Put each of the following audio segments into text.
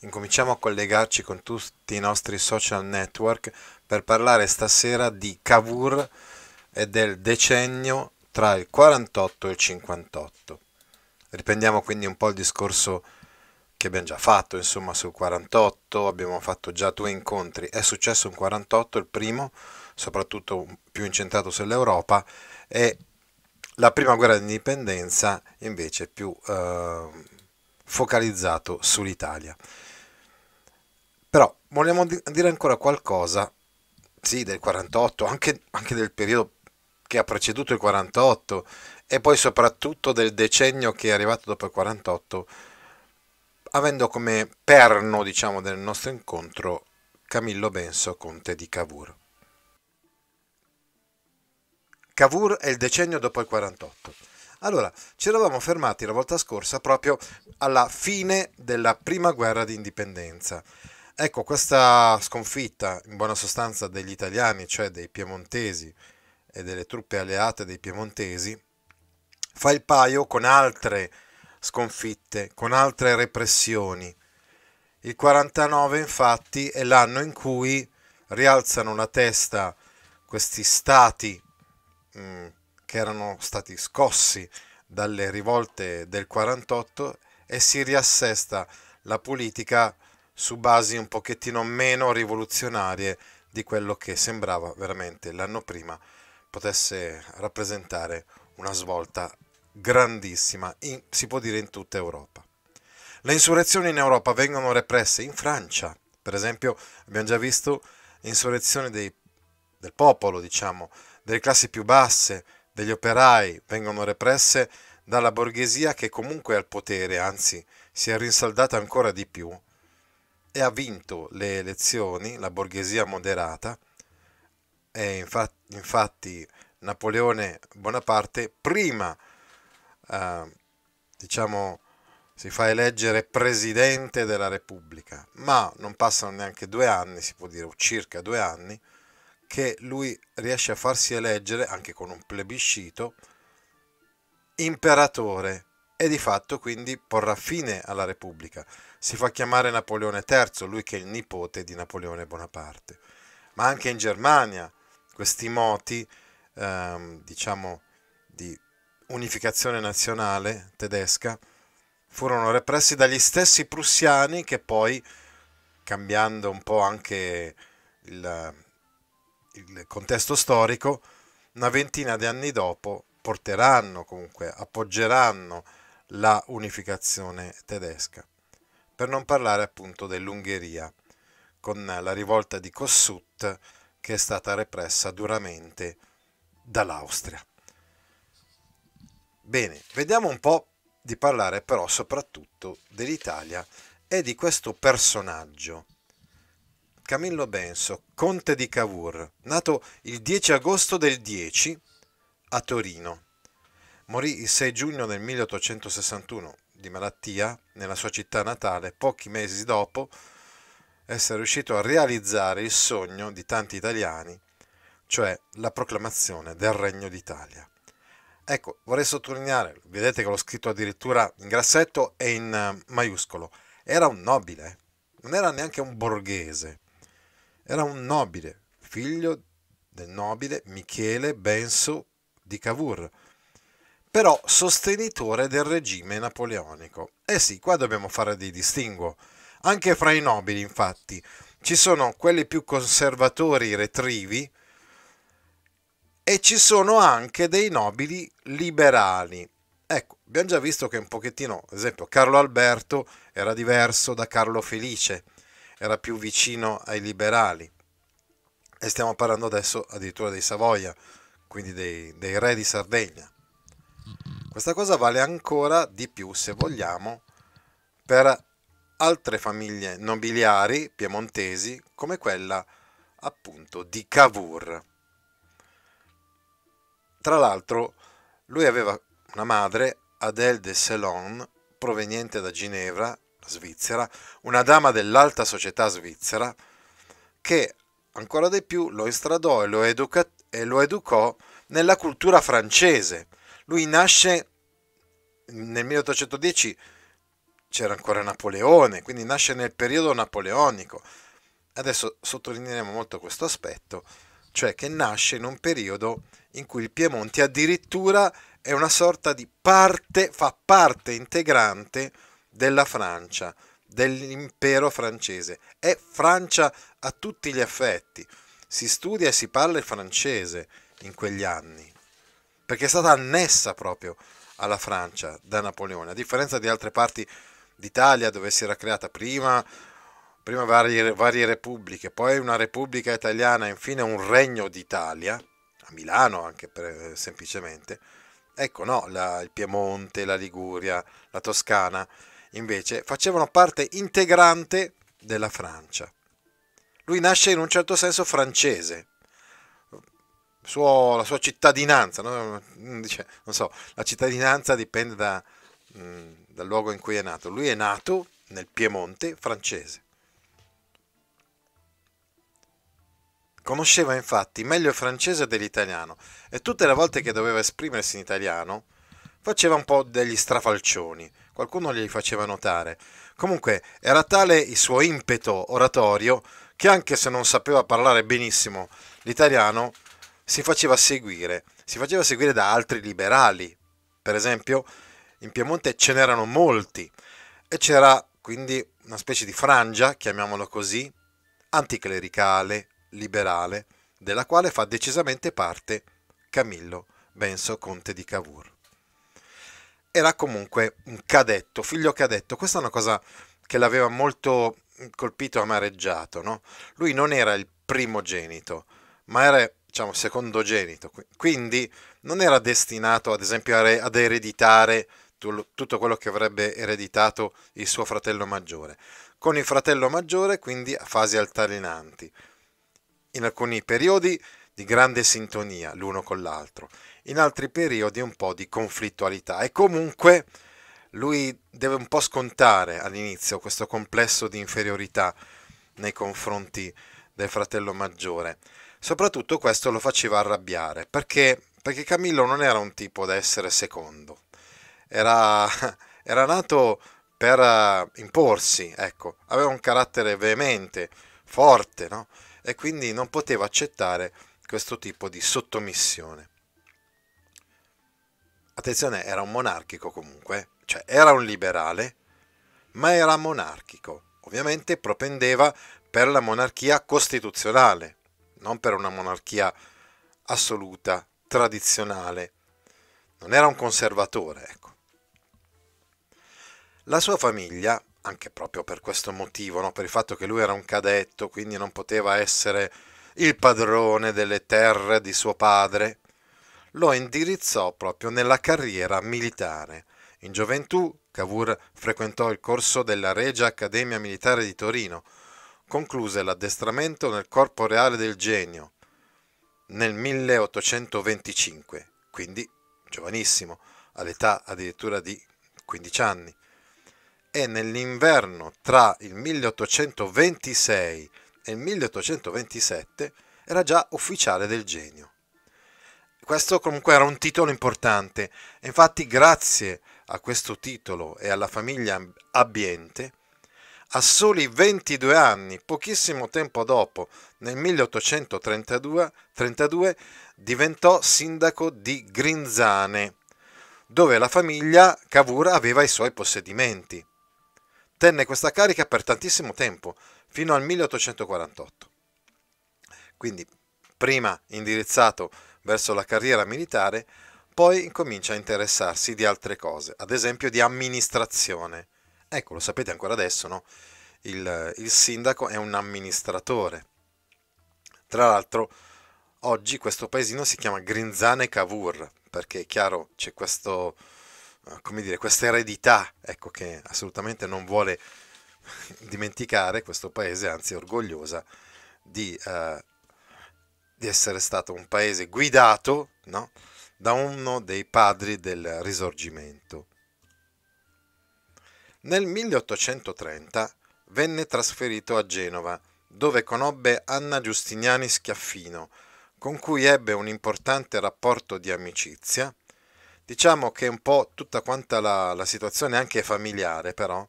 incominciamo a collegarci con tutti i nostri social network per parlare stasera di Cavour e del decennio tra il 48 e il 58. Riprendiamo quindi un po' il discorso che abbiamo già fatto, insomma, sul 48, abbiamo fatto già due incontri, è successo un 48, il primo, soprattutto più incentrato sull'Europa, e la prima guerra d'indipendenza invece più eh, focalizzato sull'Italia. Però vogliamo dire ancora qualcosa, sì, del 48, anche, anche del periodo che ha preceduto il 48 e poi soprattutto del decennio che è arrivato dopo il 48, avendo come perno, diciamo, del nostro incontro Camillo Benso, conte di Cavour. Cavour è il decennio dopo il 48. Allora, ci eravamo fermati la volta scorsa proprio alla fine della prima guerra di indipendenza Ecco, questa sconfitta in buona sostanza degli italiani, cioè dei piemontesi e delle truppe alleate dei piemontesi, fa il paio con altre sconfitte, con altre repressioni. Il 49 infatti è l'anno in cui rialzano la testa questi stati mh, mm, che erano stati scossi dalle rivolte del 48 e si riassesta la politica su basi un pochettino meno rivoluzionarie di quello che sembrava veramente l'anno prima potesse rappresentare una svolta grandissima, in, si può dire in tutta Europa. Le insurrezioni in Europa vengono represse in Francia, per esempio abbiamo già visto insurrezioni dei, del popolo, diciamo, delle classi più basse, degli operai, vengono represse dalla borghesia che comunque è al potere, anzi si è rinsaldata ancora di più e ha vinto le elezioni, la borghesia moderata, e infatti, infatti Napoleone Bonaparte prima eh, diciamo, si fa eleggere presidente della Repubblica, ma non passano neanche due anni, si può dire, o circa due anni, che lui riesce a farsi eleggere, anche con un plebiscito, imperatore e di fatto quindi porrà fine alla Repubblica si fa chiamare Napoleone III, lui che è il nipote di Napoleone Bonaparte. Ma anche in Germania questi moti, ehm, diciamo, di unificazione nazionale tedesca, furono repressi dagli stessi prussiani che poi, cambiando un po' anche il, il contesto storico, una ventina di anni dopo porteranno comunque, appoggeranno la unificazione tedesca per non parlare appunto dell'Ungheria, con la rivolta di Kossuth che è stata repressa duramente dall'Austria. Bene, vediamo un po' di parlare però soprattutto dell'Italia e di questo personaggio. Camillo Benso, conte di Cavour, nato il 10 agosto del 10 a Torino. Morì il 6 giugno del 1861, di malattia nella sua città natale, pochi mesi dopo essere riuscito a realizzare il sogno di tanti italiani, cioè la proclamazione del Regno d'Italia. Ecco, vorrei sottolineare, vedete che l'ho scritto addirittura in grassetto e in eh, maiuscolo, era un nobile, non era neanche un borghese, era un nobile, figlio del nobile Michele Benso di Cavour, però sostenitore del regime napoleonico. Eh sì, qua dobbiamo fare dei distinguo. Anche fra i nobili, infatti, ci sono quelli più conservatori retrivi e ci sono anche dei nobili liberali. Ecco, abbiamo già visto che un pochettino, ad esempio, Carlo Alberto era diverso da Carlo Felice, era più vicino ai liberali. E stiamo parlando adesso addirittura dei Savoia, quindi dei, dei re di Sardegna. Questa cosa vale ancora di più, se vogliamo, per altre famiglie nobiliari piemontesi come quella appunto di Cavour. Tra l'altro lui aveva una madre, Adèle de Ceylon, proveniente da Ginevra, Svizzera, una dama dell'alta società svizzera, che ancora di più lo estradò e lo, educa- e lo educò nella cultura francese, lui nasce nel 1810, c'era ancora Napoleone, quindi nasce nel periodo napoleonico. Adesso sottolineeremo molto questo aspetto, cioè che nasce in un periodo in cui il Piemonte addirittura è una sorta di parte, fa parte integrante della Francia, dell'impero francese. È Francia a tutti gli effetti. Si studia e si parla il francese in quegli anni perché è stata annessa proprio alla Francia da Napoleone, a differenza di altre parti d'Italia dove si era creata prima, prima varie, varie repubbliche, poi una repubblica italiana, infine un regno d'Italia, a Milano anche per, semplicemente. Ecco, no, la, il Piemonte, la Liguria, la Toscana, invece, facevano parte integrante della Francia. Lui nasce in un certo senso francese, suo, la sua cittadinanza, no? Mm, dice, non so, la cittadinanza dipende da, mh, mm, dal luogo in cui è nato. Lui è nato nel Piemonte francese. Conosceva infatti meglio il francese dell'italiano e tutte le volte che doveva esprimersi in italiano faceva un po' degli strafalcioni, qualcuno glieli faceva notare. Comunque era tale il suo impeto oratorio che anche se non sapeva parlare benissimo l'italiano, si faceva seguire, si faceva seguire da altri liberali. Per esempio, in Piemonte ce n'erano molti e c'era quindi una specie di frangia, chiamiamolo così, anticlericale, liberale, della quale fa decisamente parte Camillo Benso Conte di Cavour. Era comunque un cadetto, figlio cadetto, questa è una cosa che l'aveva molto colpito e amareggiato, no? Lui non era il primogenito, ma era diciamo, secondogenito, quindi non era destinato ad esempio ad ereditare tutto quello che avrebbe ereditato il suo fratello maggiore. Con il fratello maggiore quindi a fasi altalenanti, in alcuni periodi di grande sintonia l'uno con l'altro, in altri periodi un po' di conflittualità e comunque lui deve un po' scontare all'inizio questo complesso di inferiorità nei confronti del fratello maggiore. Soprattutto questo lo faceva arrabbiare, perché, perché Camillo non era un tipo da essere secondo, era, era nato per eh, imporsi, ecco, aveva un carattere veemente, forte, no? e quindi non poteva accettare questo tipo di sottomissione. Attenzione, era un monarchico comunque, cioè era un liberale, ma era monarchico. Ovviamente propendeva per la monarchia costituzionale, non per una monarchia assoluta, tradizionale. Non era un conservatore, ecco. La sua famiglia, anche proprio per questo motivo, no? per il fatto che lui era un cadetto, quindi non poteva essere il padrone delle terre di suo padre, lo indirizzò proprio nella carriera militare. In gioventù Cavour frequentò il corso della Regia Accademia Militare di Torino, concluse l'addestramento nel corpo reale del genio nel 1825, quindi giovanissimo, all'età addirittura di 15 anni, e nell'inverno tra il 1826 e il 1827 era già ufficiale del genio. Questo comunque era un titolo importante, infatti grazie a questo titolo e alla famiglia abbiente, a soli 22 anni, pochissimo tempo dopo, nel 1832, diventò sindaco di Grinzane, dove la famiglia Cavour aveva i suoi possedimenti. Tenne questa carica per tantissimo tempo, fino al 1848. Quindi prima indirizzato verso la carriera militare, poi comincia a interessarsi di altre cose, ad esempio di amministrazione. Ecco, lo sapete ancora adesso, no? il, il sindaco è un amministratore. Tra l'altro, oggi questo paesino si chiama Grinzane Cavour, perché è chiaro c'è questo, eh, come dire, questa eredità ecco, che assolutamente non vuole dimenticare questo paese, anzi è orgogliosa di, eh, di essere stato un paese guidato no? da uno dei padri del risorgimento. Nel 1830 venne trasferito a Genova, dove conobbe Anna Giustiniani Schiaffino, con cui ebbe un importante rapporto di amicizia. Diciamo che un po' tutta quanta la, la situazione anche familiare, però,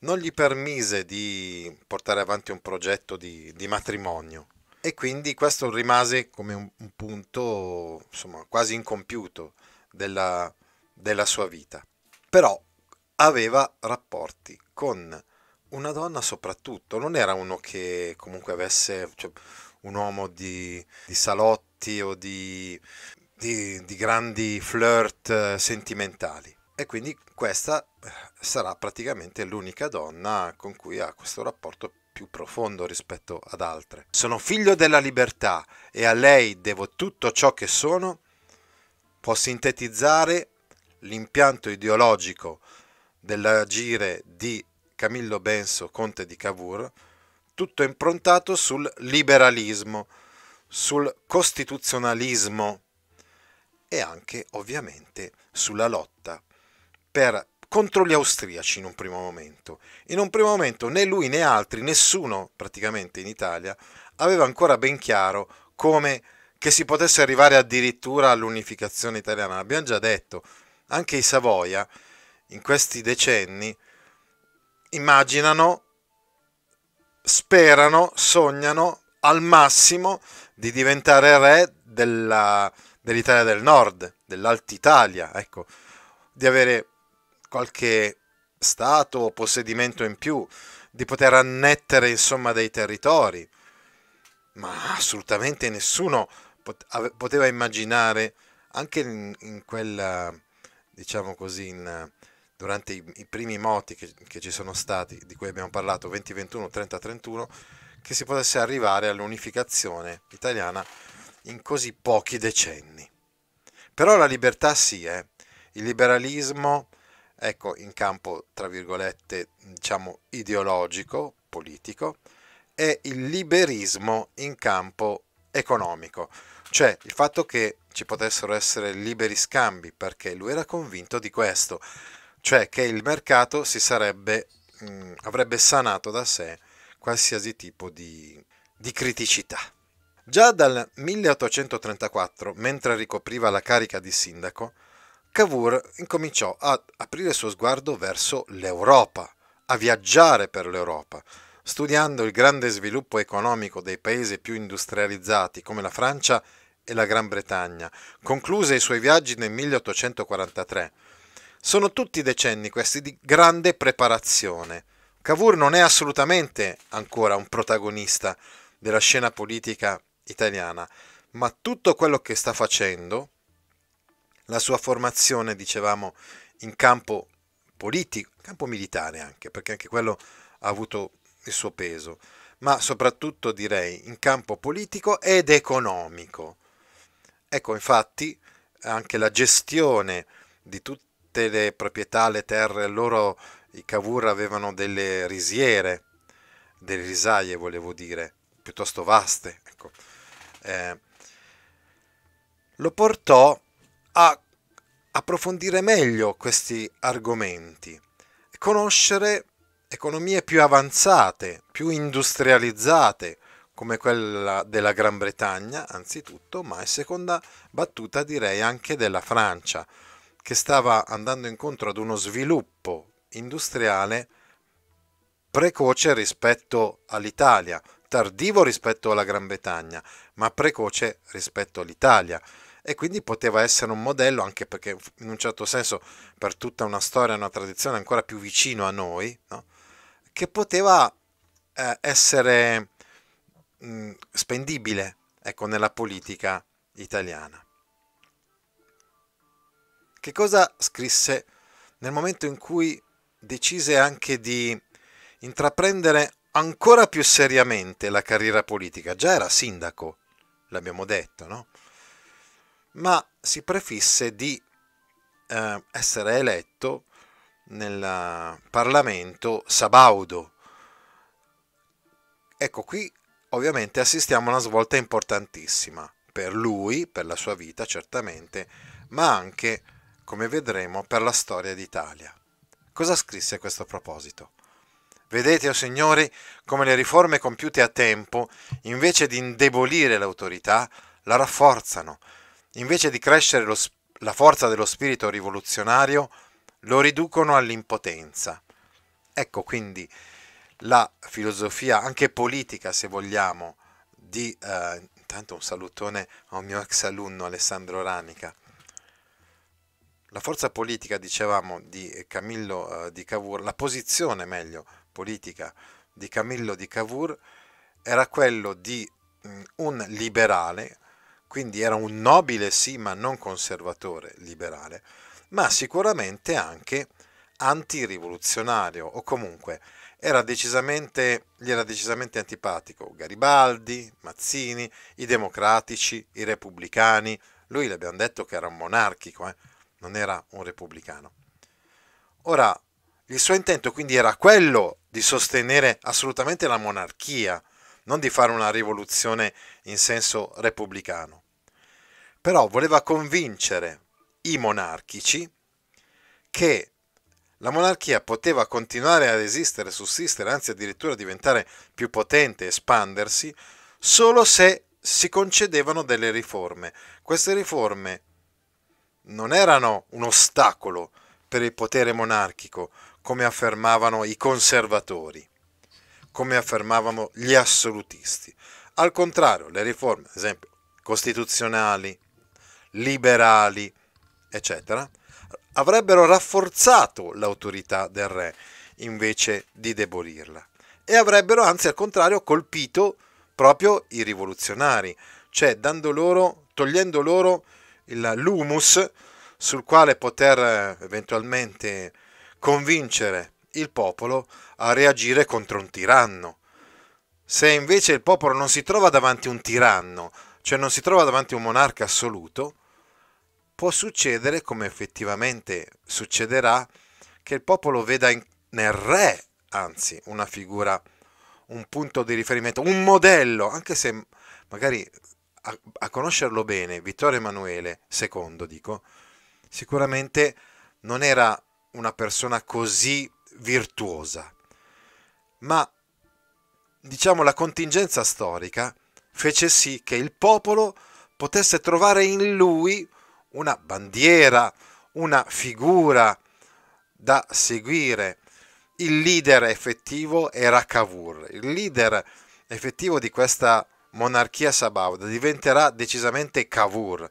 non gli permise di portare avanti un progetto di, di matrimonio. E quindi questo rimase come un, un punto insomma, quasi incompiuto della, della sua vita. Però aveva rapporti con una donna soprattutto, non era uno che comunque avesse cioè, un uomo di, di, salotti o di, di, di grandi flirt eh, sentimentali. E quindi questa eh, sarà praticamente l'unica donna con cui ha questo rapporto più profondo rispetto ad altre. Sono figlio della libertà e a lei devo tutto ciò che sono. Può sintetizzare l'impianto ideologico dell'agire di Camillo Benso, conte di Cavour, tutto improntato sul liberalismo, sul costituzionalismo e anche ovviamente sulla lotta per, contro gli austriaci in un primo momento. In un primo momento né lui né altri, nessuno praticamente in Italia, aveva ancora ben chiaro come che si potesse arrivare addirittura all'unificazione italiana. L'abbiamo già detto, anche i Savoia in questi decenni immaginano, sperano, sognano al massimo di diventare re della, dell'Italia del Nord, dell'Alta Italia, ecco, di avere qualche stato o possedimento in più, di poter annettere insomma dei territori, ma assolutamente nessuno poteva immaginare anche in, in quella, diciamo così, in, durante i, i primi moti che, che, ci sono stati, di cui abbiamo parlato, 2021, 30-31, che si potesse arrivare all'unificazione italiana in così pochi decenni. Però la libertà sì, eh. il liberalismo, ecco, in campo, tra virgolette, diciamo, ideologico, politico, e il liberismo in campo economico, cioè il fatto che ci potessero essere liberi scambi, perché lui era convinto di questo, cioè che il mercato sarebbe, mh, mm, avrebbe sanato da sé qualsiasi tipo di, di criticità. Già dal 1834, mentre ricopriva la carica di sindaco, Cavour incominciò ad aprire il suo sguardo verso l'Europa, a viaggiare per l'Europa, studiando il grande sviluppo economico dei paesi più industrializzati come la Francia e la Gran Bretagna. Concluse i suoi viaggi nel 1843 sono tutti decenni questi di grande preparazione. Cavour non è assolutamente ancora un protagonista della scena politica italiana, ma tutto quello che sta facendo, la sua formazione, dicevamo, in campo politico, campo militare anche, perché anche quello ha avuto il suo peso, ma soprattutto direi in campo politico ed economico. Ecco, infatti, anche la gestione di tutti tutte le proprietà, le terre, loro i Cavour avevano delle risiere, delle risaie volevo dire, piuttosto vaste. Ecco. Eh, lo portò a approfondire meglio questi argomenti e conoscere economie più avanzate, più industrializzate, come quella della Gran Bretagna, anzitutto, ma in seconda battuta direi anche della Francia che stava andando incontro ad uno sviluppo industriale precoce rispetto all'Italia, tardivo rispetto alla Gran Bretagna, ma precoce rispetto all'Italia. E quindi poteva essere un modello, anche perché in un certo senso per tutta una storia una tradizione ancora più vicino a noi, no? che poteva eh, essere mh, spendibile ecco, nella politica italiana. Che cosa scrisse nel momento in cui decise anche di intraprendere ancora più seriamente la carriera politica? Già era sindaco, l'abbiamo detto, no? Ma si prefisse di eh, essere eletto nel Parlamento sabaudo. Ecco qui ovviamente assistiamo a una svolta importantissima per lui, per la sua vita certamente, ma anche per come vedremo, per la storia d'Italia. Cosa scrisse a questo proposito? Vedete, o oh signori, come le riforme compiute a tempo, invece di indebolire l'autorità, la rafforzano, invece di crescere lo, la forza dello spirito rivoluzionario, lo riducono all'impotenza. Ecco quindi la filosofia, anche politica se vogliamo, di... Eh, intanto un salutone a un mio ex alunno Alessandro Ranica la forza politica, dicevamo, di Camillo eh, di Cavour, la posizione meglio politica di Camillo di Cavour era quello di mh, mm, un liberale, quindi era un nobile sì, ma non conservatore liberale, ma sicuramente anche antirivoluzionario o comunque era decisamente, gli era decisamente antipatico Garibaldi, Mazzini, i democratici, i repubblicani, lui l'abbiamo detto che era un monarchico, eh? non era un repubblicano. Ora, il suo intento quindi era quello di sostenere assolutamente la monarchia, non di fare una rivoluzione in senso repubblicano. Però voleva convincere i monarchici che la monarchia poteva continuare ad esistere, sussistere, anzi addirittura diventare più potente, espandersi, solo se si concedevano delle riforme. Queste riforme non erano un ostacolo per il potere monarchico, come affermavano i conservatori, come affermavano gli assolutisti. Al contrario, le riforme, ad esempio, costituzionali, liberali, eccetera, avrebbero rafforzato l'autorità del re invece di debolirla e avrebbero anzi al contrario colpito proprio i rivoluzionari, cioè dando loro, togliendo loro l'humus sul quale poter eh, eventualmente convincere il popolo a reagire contro un tiranno. Se invece il popolo non si trova davanti a un tiranno, cioè non si trova davanti a un monarca assoluto, può succedere, come effettivamente succederà, che il popolo veda in, nel re, anzi, una figura, un punto di riferimento, un modello, anche se magari a, a conoscerlo bene, Vittorio Emanuele II, dico, sicuramente non era una persona così virtuosa, ma diciamo la contingenza storica fece sì che il popolo potesse trovare in lui una bandiera, una figura da seguire. Il leader effettivo era Cavour, il leader effettivo di questa monarchia sabauda diventerà decisamente Cavour,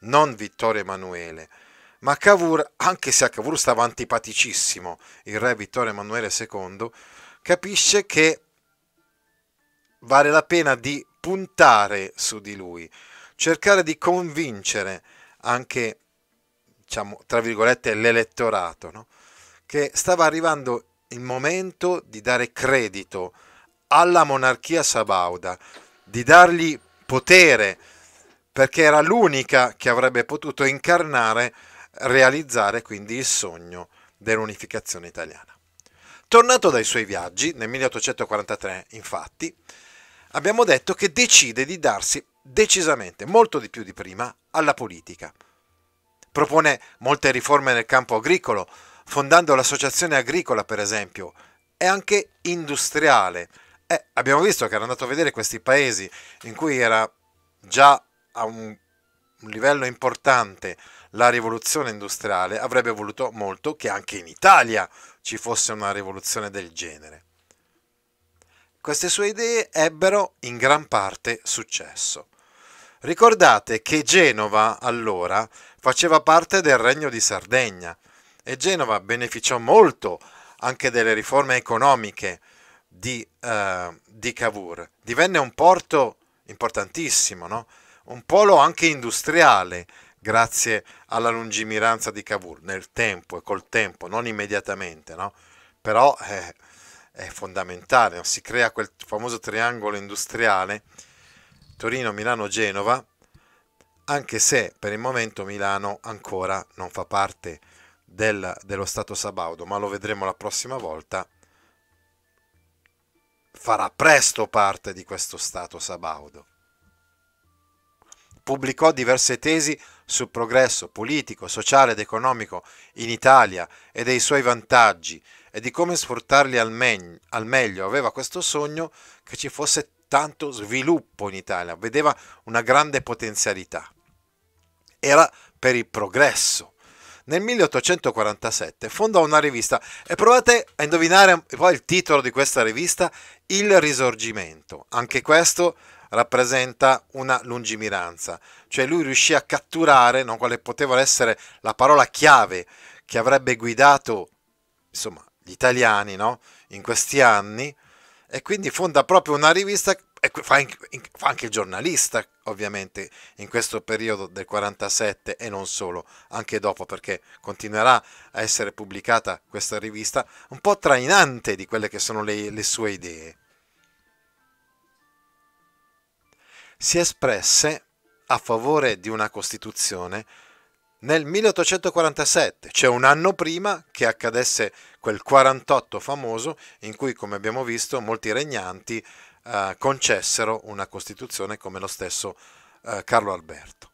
non Vittorio Emanuele. Ma Cavour, anche se a Cavour stava antipaticissimo il re Vittorio Emanuele II, capisce che vale la pena di puntare su di lui, cercare di convincere anche, diciamo, tra virgolette, l'elettorato, no? che stava arrivando il momento di dare credito alla monarchia sabauda, di dargli potere, perché era l'unica che avrebbe potuto incarnare, realizzare quindi il sogno dell'unificazione italiana. Tornato dai suoi viaggi, nel 1843 infatti, abbiamo detto che decide di darsi decisamente, molto di più di prima, alla politica. Propone molte riforme nel campo agricolo, fondando l'associazione agricola per esempio, e anche industriale, eh, abbiamo visto che era andato a vedere questi paesi in cui era già a un livello importante la rivoluzione industriale, avrebbe voluto molto che anche in Italia ci fosse una rivoluzione del genere. Queste sue idee ebbero in gran parte successo. Ricordate che Genova allora faceva parte del Regno di Sardegna e Genova beneficiò molto anche delle riforme economiche di, uh, di Cavour. Divenne un porto importantissimo, no? un polo anche industriale, grazie alla lungimiranza di Cavour, nel tempo e col tempo, non immediatamente, no? però è, eh, è fondamentale, no? si crea quel famoso triangolo industriale Torino, Milano, Genova, anche se per il momento Milano ancora non fa parte del, dello Stato Sabaudo, ma lo vedremo la prossima volta farà presto parte di questo Stato sabaudo. Pubblicò diverse tesi sul progresso politico, sociale ed economico in Italia e dei suoi vantaggi e di come sfruttarli al, me- al meglio. Aveva questo sogno che ci fosse tanto sviluppo in Italia, vedeva una grande potenzialità. Era per il progresso nel 1847 fondò una rivista e provate a indovinare poi il titolo di questa rivista, Il Risorgimento. Anche questo rappresenta una lungimiranza, cioè lui riuscì a catturare no, quale poteva essere la parola chiave che avrebbe guidato insomma, gli italiani no, in questi anni e quindi fonda proprio una rivista e fa, anche, fa anche il giornalista ovviamente in questo periodo del 47 e non solo, anche dopo perché continuerà a essere pubblicata questa rivista un po' trainante di quelle che sono le, le sue idee. Si espresse a favore di una Costituzione nel 1847, cioè un anno prima che accadesse quel 48 famoso in cui, come abbiamo visto, molti regnanti eh, concessero una Costituzione come lo stesso eh, Carlo Alberto.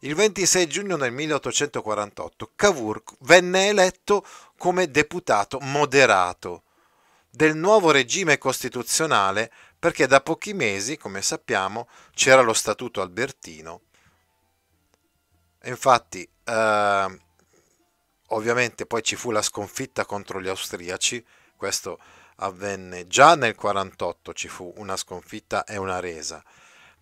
Il 26 giugno del 1848 Cavour venne eletto come deputato moderato del nuovo regime costituzionale perché da pochi mesi, come sappiamo, c'era lo Statuto Albertino. Infatti, eh, ovviamente poi ci fu la sconfitta contro gli austriaci, questo avvenne già nel 48 ci fu una sconfitta e una resa.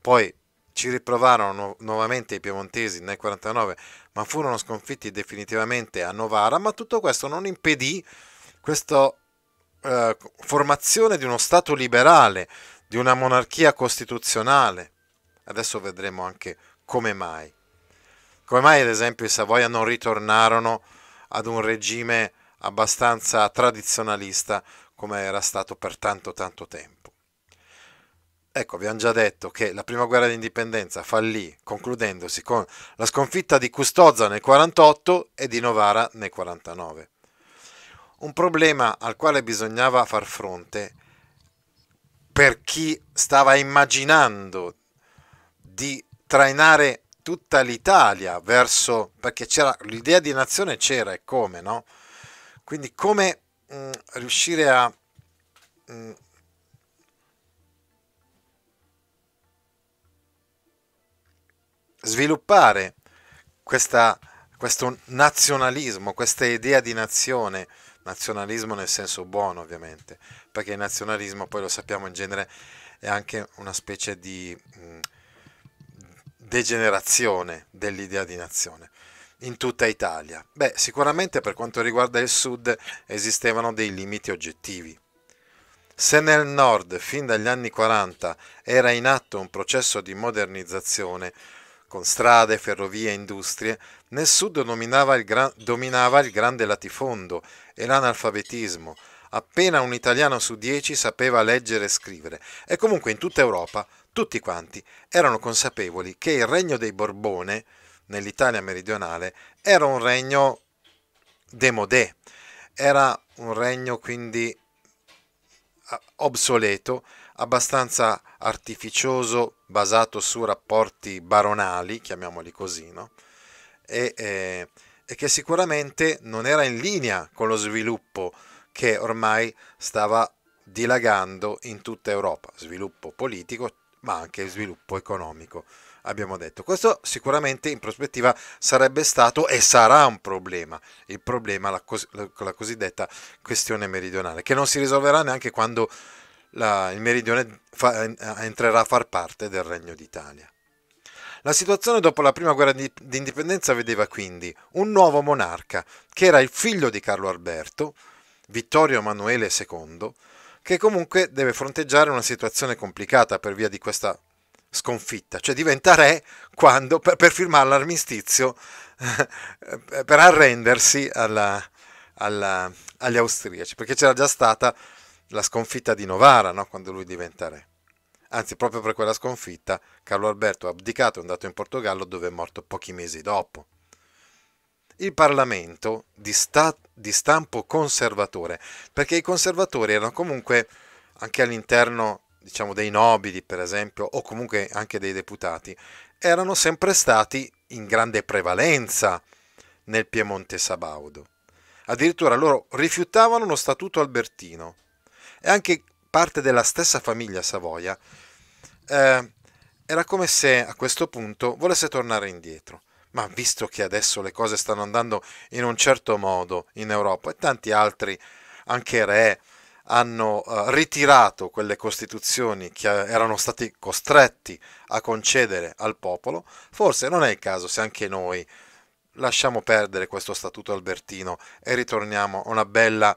Poi ci riprovarono nu- nuovamente i piemontesi nel 49, ma furono sconfitti definitivamente a Novara, ma tutto questo non impedì questa eh, formazione di uno Stato liberale, di una monarchia costituzionale. Adesso vedremo anche come mai. Come mai ad esempio i Savoia non ritornarono ad un regime abbastanza tradizionalista come era stato per tanto tanto tempo. Ecco, abbiamo già detto che la prima guerra d'indipendenza fallì concludendosi con la sconfitta di Custoza nel 48 e di Novara nel 49. Un problema al quale bisognava far fronte per chi stava immaginando di trainare tutta l'Italia verso perché c'era l'idea di nazione c'era e come, no? Quindi come mh, mm, riuscire a mh, mm, sviluppare questa, questo nazionalismo, questa idea di nazione, nazionalismo nel senso buono ovviamente, perché il nazionalismo poi lo sappiamo in genere è anche una specie di mh, mm, degenerazione dell'idea di nazione in tutta Italia? Beh, sicuramente per quanto riguarda il sud esistevano dei limiti oggettivi. Se nel nord fin dagli anni 40 era in atto un processo di modernizzazione, con strade, ferrovie e industrie, nel sud dominava il, gran, dominava il grande latifondo e l'analfabetismo. Appena un italiano su dieci sapeva leggere e scrivere e comunque in tutta Europa tutti quanti erano consapevoli che il regno dei Borbone, nell'Italia meridionale, era un regno demodé, era un regno quindi ah, obsoleto, abbastanza artificioso, basato su rapporti baronali, chiamiamoli così, no? e, eh, e che sicuramente non era in linea con lo sviluppo che ormai stava dilagando in tutta Europa, sviluppo politico ma anche sviluppo economico abbiamo detto. Questo sicuramente in prospettiva sarebbe stato e sarà un problema, il problema, la, cos- la cosiddetta questione meridionale, che non si risolverà neanche quando la, il meridione fa, entrerà a far parte del Regno d'Italia. La situazione dopo la prima guerra di, di indipendenza vedeva quindi un nuovo monarca, che era il figlio di Carlo Alberto, Vittorio Emanuele II, che comunque deve fronteggiare una situazione complicata per via di questa sconfitta, cioè diventa re quando, per, per firmare l'armistizio, per arrendersi alla, alla, agli austriaci, perché c'era già stata la sconfitta di Novara no? quando lui diventa re. Anzi, proprio per quella sconfitta, Carlo Alberto ha abdicato e è andato in Portogallo dove è morto pochi mesi dopo. Il Parlamento di, sta- di stampo conservatore, perché i conservatori erano comunque anche all'interno diciamo, dei nobili, per esempio, o comunque anche dei deputati, erano sempre stati in grande prevalenza nel Piemonte Sabaudo. Addirittura loro rifiutavano lo statuto albertino e anche parte della stessa famiglia Savoia eh, era come se a questo punto volesse tornare indietro. Ma visto che adesso le cose stanno andando in un certo modo in Europa e tanti altri, anche re, hanno eh, ritirato quelle costituzioni che eh, erano stati costretti a concedere al popolo, forse non è il caso se anche noi lasciamo perdere questo statuto albertino e ritorniamo a una bella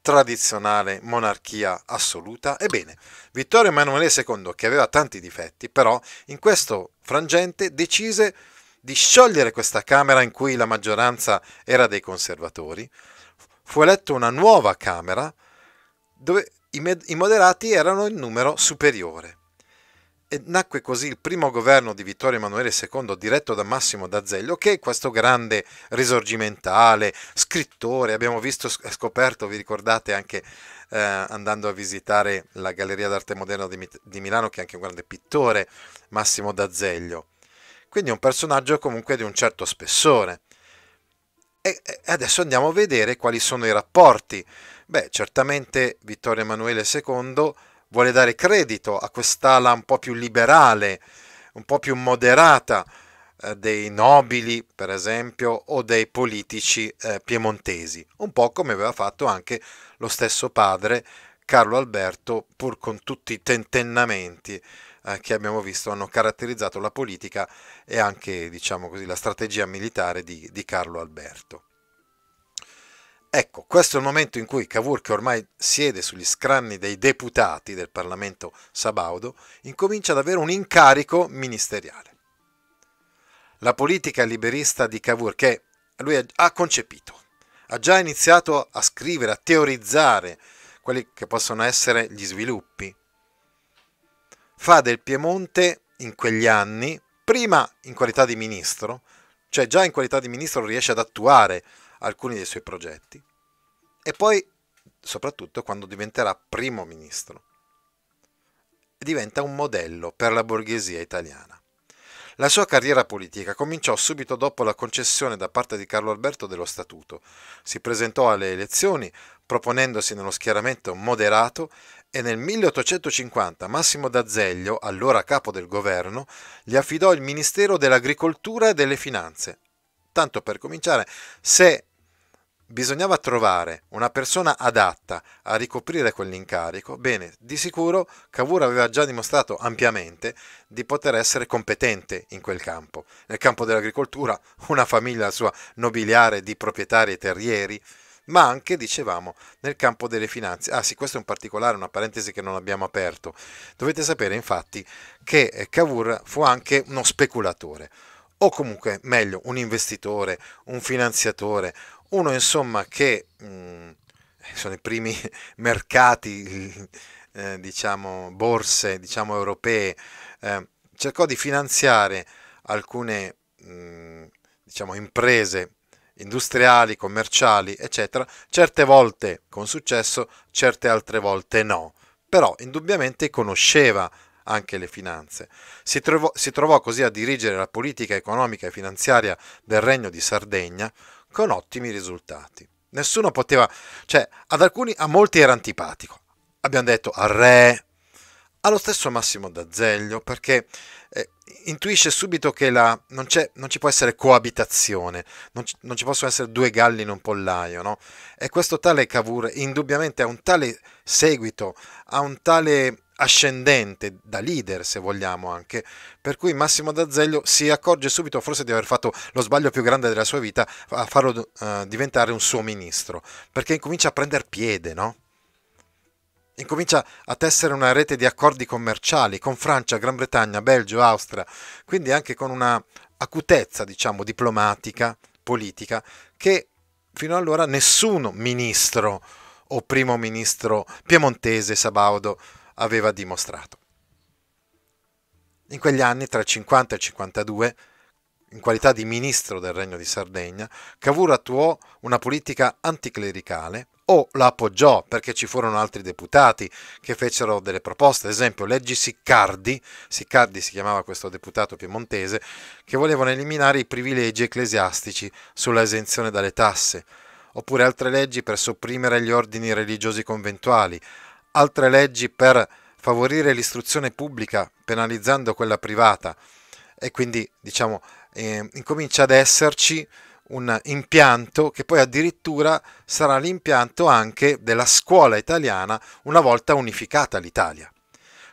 tradizionale monarchia assoluta. Ebbene, Vittorio Emanuele II, che aveva tanti difetti, però in questo frangente decise di sciogliere questa Camera in cui la maggioranza era dei conservatori. Fu eletta una nuova Camera, dove i, med- i moderati erano in numero superiore. E nacque così il primo governo di Vittorio Emanuele II diretto da Massimo D'Azeglio, che è questo grande risorgimentale, scrittore, abbiamo visto, scoperto, vi ricordate anche eh, andando a visitare la Galleria d'Arte Moderna di, di, Milano, che è anche un grande pittore, Massimo D'Azeglio. Quindi un personaggio comunque di un certo spessore. E, e adesso andiamo a vedere quali sono i rapporti Beh, certamente Vittorio Emanuele II vuole dare credito a quest'ala un po' più liberale, un po' più moderata eh, dei nobili, per esempio, o dei politici eh, piemontesi, un po' come aveva fatto anche lo stesso padre Carlo Alberto, pur con tutti i tentennamenti eh, che abbiamo visto hanno caratterizzato la politica e anche, diciamo così, la strategia militare di, di Carlo Alberto. Ecco, questo è il momento in cui Cavour, che ormai siede sugli scranni dei deputati del Parlamento sabaudo, incomincia ad avere un incarico ministeriale. La politica liberista di Cavour, che lui ha concepito, ha già iniziato a scrivere, a teorizzare quelli che possono essere gli sviluppi, fa del Piemonte in quegli anni, prima in qualità di ministro, cioè già in qualità di ministro riesce ad attuare alcuni dei suoi progetti e poi soprattutto quando diventerà primo ministro. Diventa un modello per la borghesia italiana. La sua carriera politica cominciò subito dopo la concessione da parte di Carlo Alberto dello Statuto. Si presentò alle elezioni proponendosi nello schieramento moderato e nel 1850 Massimo D'Azeglio, allora capo del governo, gli affidò il Ministero dell'Agricoltura e delle Finanze. Tanto per cominciare, se bisognava trovare una persona adatta a ricoprire quell'incarico, bene, di sicuro Cavour aveva già dimostrato ampiamente di poter essere competente in quel campo. Nel campo dell'agricoltura, una famiglia sua nobiliare di proprietari terrieri, ma anche, dicevamo, nel campo delle finanze. Ah sì, questo è un particolare, una parentesi che non abbiamo aperto. Dovete sapere infatti che eh, Cavour fu anche uno speculatore o comunque meglio un investitore, un finanziatore, uno insomma che mh, mm, sono i primi mercati, eh, diciamo borse, diciamo europee, eh, cercò di finanziare alcune mh, mm, diciamo, imprese industriali, commerciali, eccetera, certe volte con successo, certe altre volte no. Però indubbiamente conosceva anche le finanze. Si trovò, si trovò così a dirigere la politica economica e finanziaria del Regno di Sardegna, con ottimi risultati. Nessuno poteva, cioè ad alcuni, a molti era antipatico. Abbiamo detto al re, allo stesso Massimo D'Azeglio, perché eh, intuisce subito che la, non, non, ci può essere coabitazione, non ci, non ci, possono essere due galli in un pollaio, no? E questo tale Cavour indubbiamente ha un tale seguito, ha un tale ascendente, da leader se vogliamo anche, per cui Massimo D'Azeglio si accorge subito forse di aver fatto lo sbaglio più grande della sua vita a farlo uh, diventare un suo ministro, perché incomincia a prendere piede, no? Incomincia a tessere una rete di accordi commerciali con Francia, Gran Bretagna, Belgio, Austria, quindi anche con una acutezza, diciamo, diplomatica, politica, che fino allora nessuno ministro o primo ministro piemontese, sabaudo, aveva dimostrato. In quegli anni, tra il 50 e il 52, in qualità di ministro del Regno di Sardegna, Cavour attuò una politica anticlericale o la appoggiò perché ci furono altri deputati che fecero delle proposte, ad esempio leggi Siccardi, Siccardi si chiamava questo deputato piemontese, che volevano eliminare i privilegi ecclesiastici sulla esenzione dalle tasse, oppure altre leggi per sopprimere gli ordini religiosi conventuali, altre leggi per favorire l'istruzione pubblica penalizzando quella privata e quindi diciamo eh, incomincia ad esserci un impianto che poi addirittura sarà l'impianto anche della scuola italiana una volta unificata l'Italia.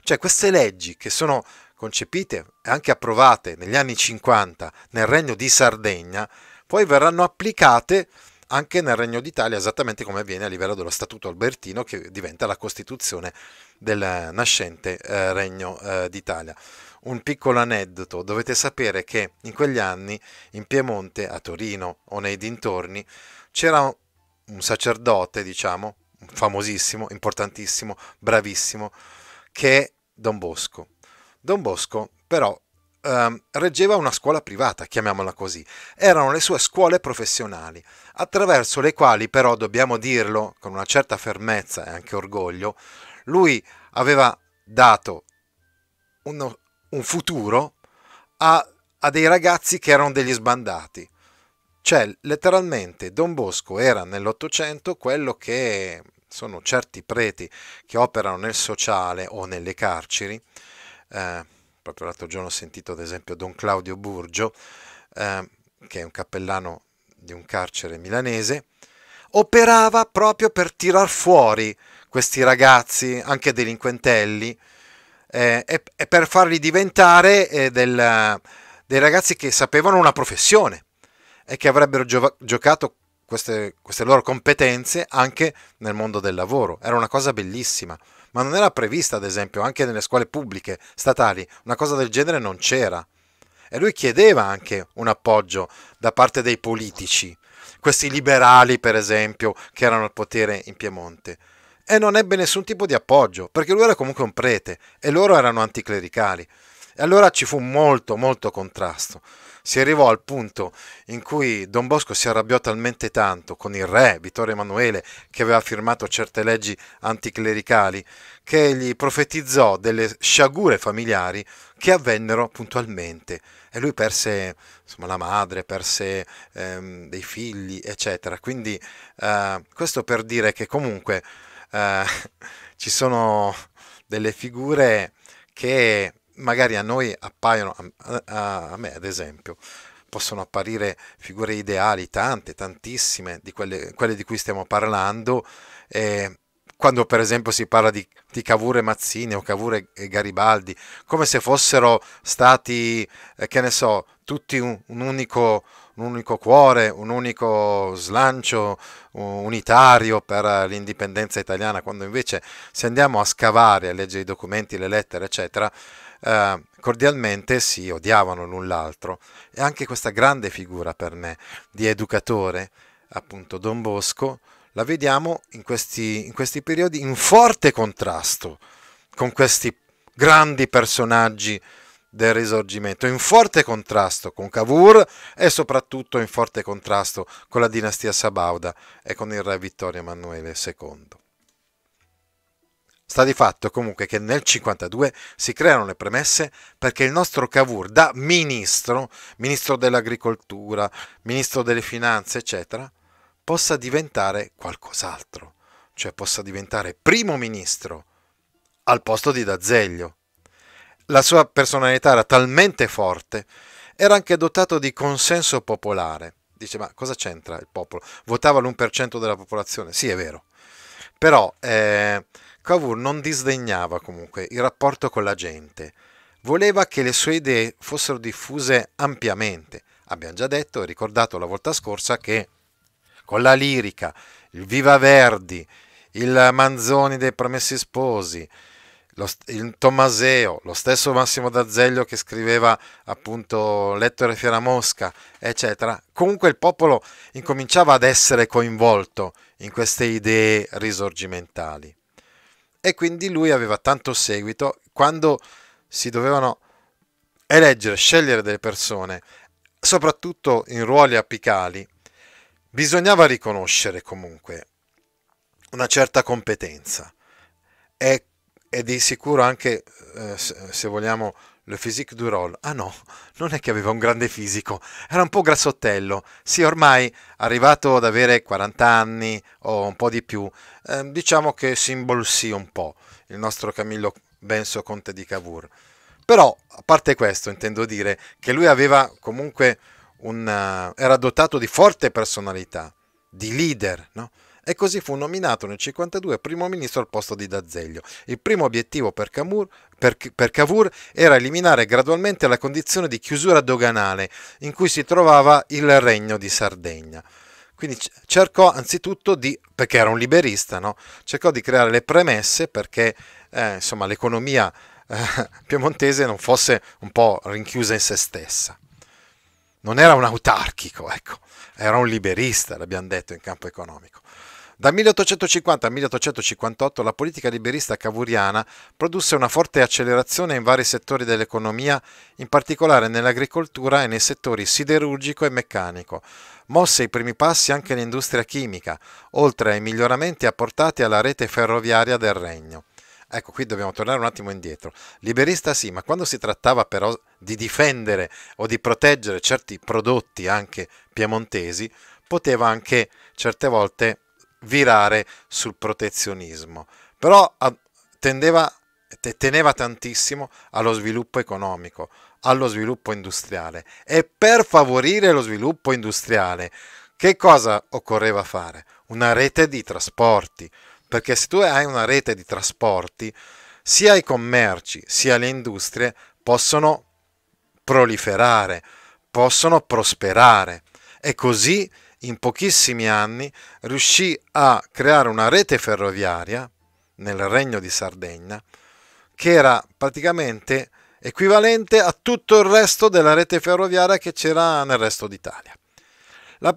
Cioè queste leggi che sono concepite e anche approvate negli anni 50 nel Regno di Sardegna, poi verranno applicate anche nel Regno d'Italia, esattamente come avviene a livello dello Statuto Albertino, che diventa la Costituzione del nascente eh, Regno eh, d'Italia. Un piccolo aneddoto, dovete sapere che in quegli anni in Piemonte, a Torino o nei dintorni, c'era un sacerdote, diciamo, famosissimo, importantissimo, bravissimo, che è Don Bosco. Don Bosco però ehm, reggeva una scuola privata, chiamiamola così, erano le sue scuole professionali attraverso le quali però dobbiamo dirlo con una certa fermezza e anche orgoglio, lui aveva dato uno, un futuro a, a dei ragazzi che erano degli sbandati. Cioè, letteralmente Don Bosco era nell'Ottocento quello che sono certi preti che operano nel sociale o nelle carceri. Eh, proprio l'altro giorno ho sentito ad esempio Don Claudio Burgio, eh, che è un cappellano di un carcere milanese, operava proprio per tirar fuori questi ragazzi, anche delinquentelli, eh, e, e, per farli diventare eh, del, dei ragazzi che sapevano una professione e che avrebbero gio- giocato queste, queste, loro competenze anche nel mondo del lavoro. Era una cosa bellissima, ma non era prevista, ad esempio, anche nelle scuole pubbliche, statali, una cosa del genere non c'era. E lui chiedeva anche un appoggio da parte dei politici, questi liberali per esempio che erano al potere in Piemonte. E non ebbe nessun tipo di appoggio, perché lui era comunque un prete e loro erano anticlericali. E allora ci fu molto, molto contrasto. Si arrivò al punto in cui Don Bosco si arrabbiò talmente tanto con il re Vittorio Emanuele, che aveva firmato certe leggi anticlericali, che gli profetizzò delle sciagure familiari che avvennero puntualmente e lui perse insomma, la madre, perse ehm, dei figli, eccetera. Quindi eh, questo per dire che comunque eh, ci sono delle figure che magari a noi appaiono, a, a, a me ad esempio, possono apparire figure ideali, tante, tantissime, di quelle, quelle di cui stiamo parlando, e quando per esempio si parla di, di Cavour e Mazzini o Cavour e Garibaldi, come se fossero stati, eh, che ne so, tutti un, un, unico, un, unico, cuore, un unico slancio unitario per eh, l'indipendenza italiana, quando invece se andiamo a scavare, a leggere i documenti, le lettere, eccetera, eh, cordialmente si odiavano l'un l'altro. E anche questa grande figura per me di educatore, appunto Don Bosco, la vediamo in questi, in questi periodi in forte contrasto con questi grandi personaggi del risorgimento, in forte contrasto con Cavour e soprattutto in forte contrasto con la dinastia Sabauda e con il re Vittorio Emanuele II. Sta di fatto comunque che nel 52 si creano le premesse perché il nostro Cavour da ministro, ministro dell'agricoltura, ministro delle finanze, eccetera, possa diventare qualcos'altro, cioè possa diventare primo ministro al posto di D'Azeglio. La sua personalità era talmente forte, era anche dotato di consenso popolare. Dice, ma cosa c'entra il popolo? Votava l'1% della popolazione, sì è vero. Però eh, Cavour non disdegnava comunque il rapporto con la gente, voleva che le sue idee fossero diffuse ampiamente. Abbiamo già detto e ricordato la volta scorsa che con la lirica, il Viva Verdi, il Manzoni dei Promessi Sposi, lo, il Tommaseo, lo stesso Massimo D'Azeglio che scriveva appunto Lettore Fiera Mosca, eccetera. Comunque il popolo incominciava ad essere coinvolto in queste idee risorgimentali. E quindi lui aveva tanto seguito quando si dovevano eleggere, scegliere delle persone, soprattutto in ruoli apicali, bisognava riconoscere comunque una certa competenza e, e di sicuro anche, eh, se vogliamo, le physique du rôle. Ah no, non è che aveva un grande fisico, era un po' grassottello. Sì, ormai arrivato ad avere 40 anni o un po' di più, eh, diciamo che si un po' il nostro Camillo Benso Conte di Cavour. Però, a parte questo, intendo dire che lui aveva comunque una, eh, era dotato di forte personalità, di leader, no? e così fu nominato nel 1952 primo ministro al posto di D'Azeglio. Il primo obiettivo per, Camur, per, per Cavour era eliminare gradualmente la condizione di chiusura doganale in cui si trovava il regno di Sardegna. Quindi cercò anzitutto di, perché era un liberista, no? cercò di creare le premesse perché eh, insomma, l'economia eh, piemontese non fosse un po' rinchiusa in se stessa non era un autarchico, ecco, era un liberista, l'abbiamo detto, in campo economico. Dal 1850 al 1858 la politica liberista cavuriana produsse una forte accelerazione in vari settori dell'economia, in particolare nell'agricoltura e nei settori siderurgico e meccanico. Mosse i primi passi anche l'industria chimica, oltre ai miglioramenti apportati alla rete ferroviaria del Regno. Ecco, qui dobbiamo tornare un attimo indietro. Liberista sì, ma quando si trattava però di difendere o di proteggere certi prodotti anche piemontesi, poteva anche certe volte virare sul protezionismo. Però tendeva, teneva tantissimo allo sviluppo economico, allo sviluppo industriale. E per favorire lo sviluppo industriale, che cosa occorreva fare? Una rete di trasporti perché se tu hai una rete di trasporti, sia i commerci sia le industrie possono proliferare, possono prosperare e così in pochissimi anni riuscì a creare una rete ferroviaria nel Regno di Sardegna che era praticamente equivalente a tutto il resto della rete ferroviaria che c'era nel resto d'Italia. Il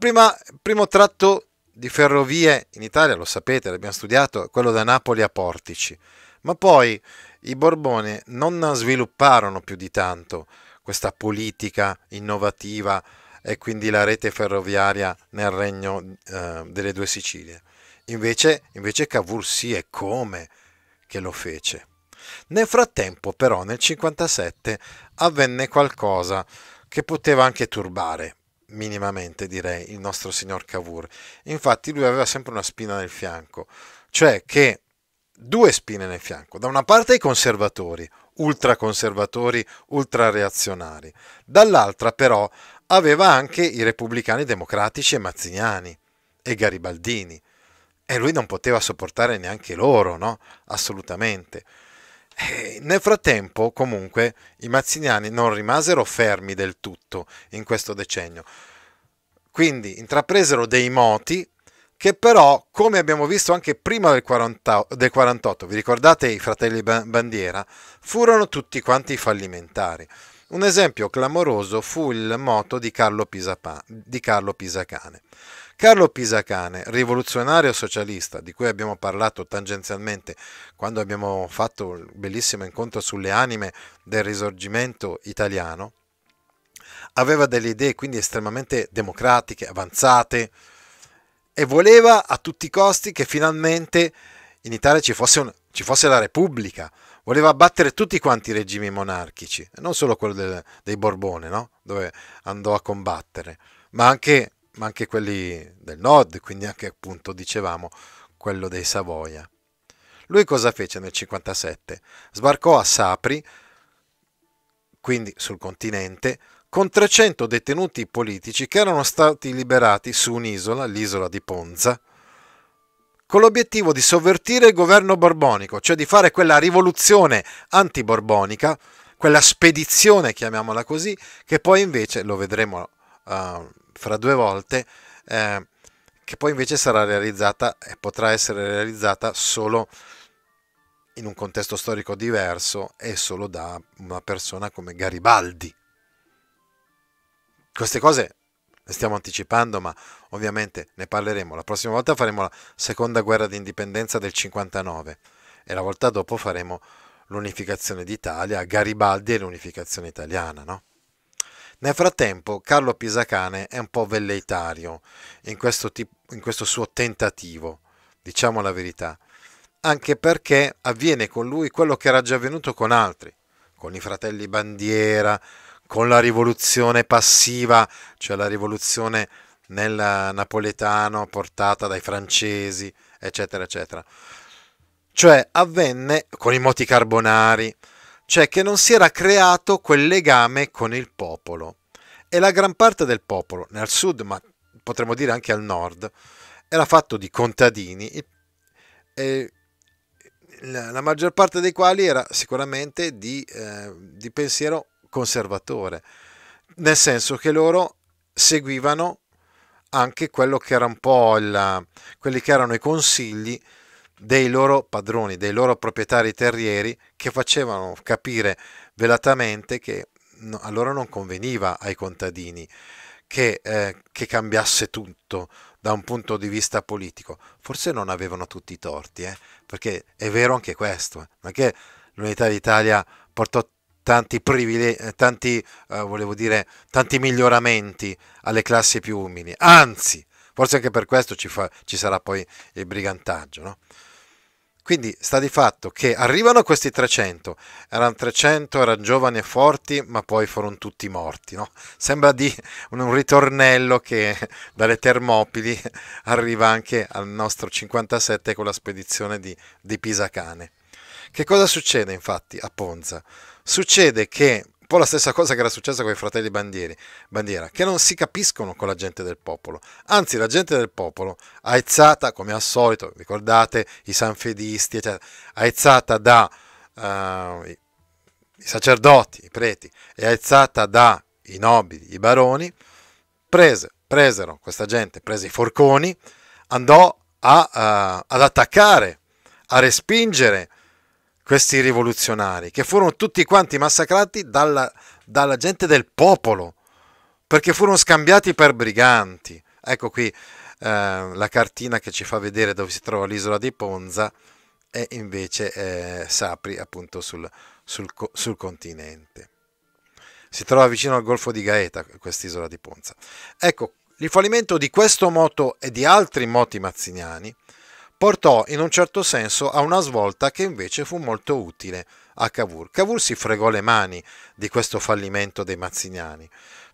primo tratto di ferrovie in Italia, lo sapete, l'abbiamo studiato, quello da Napoli a Portici, ma poi i Borbone non svilupparono più di tanto questa politica innovativa e quindi la rete ferroviaria nel regno eh, delle due Sicilie. Invece, invece Cavour sì e come che lo fece. Nel frattempo però nel 57 avvenne qualcosa che poteva anche turbare minimamente direi il nostro signor Cavour. Infatti lui aveva sempre una spina nel fianco, cioè che due spine nel fianco, da una parte i conservatori, ultraconservatori, ultrareazionari, dall'altra però aveva anche i repubblicani democratici e mazziniani e garibaldini e lui non poteva sopportare neanche loro, no? Assolutamente. Eh, nel frattempo, comunque, i mazziniani non rimasero fermi del tutto in questo decennio. Quindi intrapresero dei moti che però, come abbiamo visto anche prima del, 40, 48, vi ricordate i fratelli Bandiera, furono tutti quanti fallimentari. Un esempio clamoroso fu il moto di Carlo, Pisapa, di Carlo Pisacane. Carlo Pisacane, rivoluzionario socialista, di cui abbiamo parlato tangenzialmente quando abbiamo fatto il bellissimo incontro sulle anime del risorgimento italiano, aveva delle idee quindi estremamente democratiche, avanzate e voleva a tutti i costi che finalmente in Italia ci fosse, un, ci fosse la Repubblica, voleva abbattere tutti quanti i regimi monarchici, non solo quello del, dei Borbone, no? dove andò a combattere, ma anche ma anche quelli del nord, quindi anche appunto dicevamo quello dei Savoia. Lui cosa fece nel 57? Sbarcò a Sapri, quindi sul continente, con 300 detenuti politici che erano stati liberati su un'isola, l'isola di Ponza, con l'obiettivo di sovvertire il governo borbonico, cioè di fare quella rivoluzione antiborbonica, quella spedizione, chiamiamola così, che poi invece, lo vedremo uh, fra due volte, eh, che poi invece sarà realizzata e potrà essere realizzata solo in un contesto storico diverso e solo da una persona come Garibaldi. Queste cose le stiamo anticipando, ma ovviamente ne parleremo. La prossima volta faremo la seconda guerra d'indipendenza del 59 e la volta dopo faremo l'unificazione d'Italia, Garibaldi e l'unificazione italiana, no? Nel frattempo Carlo Pisacane è un po' velleitario in questo, tip- in questo suo tentativo, diciamo la verità, anche perché avviene con lui quello che era già avvenuto con altri, con i fratelli Bandiera, con la rivoluzione passiva, cioè la rivoluzione nel napoletano portata dai francesi, eccetera, eccetera. Cioè avvenne con i moti carbonari, cioè che non si era creato quel legame con il popolo. E la gran parte del popolo, nel sud, ma potremmo dire anche al nord, era fatto di contadini, e la maggior parte dei quali era sicuramente di, eh, di pensiero conservatore, nel senso che loro seguivano anche quello che era un po' il, quelli che erano i consigli dei loro padroni, dei loro proprietari terrieri che facevano capire velatamente che no, a loro non conveniva ai contadini che, eh, che, cambiasse tutto da un punto di vista politico. Forse non avevano tutti i torti, eh? perché è vero anche questo, eh? che l'unità d'Italia portò tanti, privile- eh, tanti, eh, dire, tanti miglioramenti alle classi più umili, anzi, forse anche per questo ci, fa, ci sarà poi il brigantaggio. No? Quindi sta di fatto che arrivano questi 300, erano 300, erano giovani e forti, ma poi furono tutti morti. No? Sembra di un ritornello che dalle Termopili arriva anche al nostro 57 con la spedizione di, di Pisacane. Che cosa succede infatti a Ponza? Succede che un po' la stessa cosa che era successa con i fratelli Bandieri, Bandiera, che non si capiscono con la gente del popolo. Anzi, la gente del popolo, aizzata come al solito, ricordate i sanfedisti, aizzata da uh, i sacerdoti, i preti, e aizzata da i nobili, i baroni, prese, presero questa gente, prese i forconi, andò a, uh, ad attaccare, a respingere questi rivoluzionari, che furono tutti quanti massacrati dalla, dalla gente del popolo, perché furono scambiati per briganti. Ecco qui eh, la cartina che ci fa vedere dove si trova l'isola di Ponza e invece eh, Sapri appunto sul, sul, sul continente. Si trova vicino al Golfo di Gaeta, quest'isola di Ponza. Ecco, il fallimento di questo moto e di altri moti mazziniani portò in un certo senso a una svolta che invece fu molto utile a Cavour. Cavour si fregò le mani di questo fallimento dei mazziniani,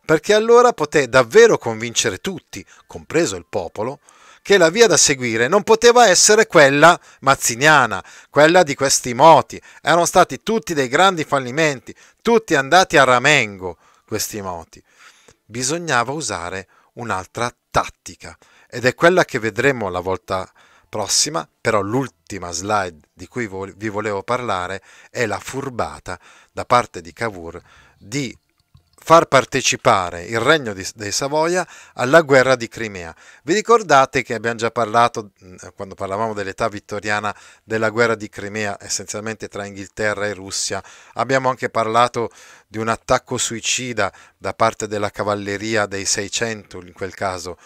perché allora poté davvero convincere tutti, compreso il popolo, che la via da seguire non poteva essere quella mazziniana, quella di questi moti. Erano stati tutti dei grandi fallimenti, tutti andati a ramengo questi moti. Bisognava usare un'altra tattica ed è quella che vedremo la volta prossima, però l'ultima slide di cui vi volevo parlare è la furbata da parte di Cavour di far partecipare il regno di, dei Savoia alla guerra di Crimea. Vi ricordate che abbiamo già parlato, quando parlavamo dell'età vittoriana, della guerra di Crimea essenzialmente tra Inghilterra e Russia? Abbiamo anche parlato di un attacco suicida da parte della cavalleria dei 600, in quel caso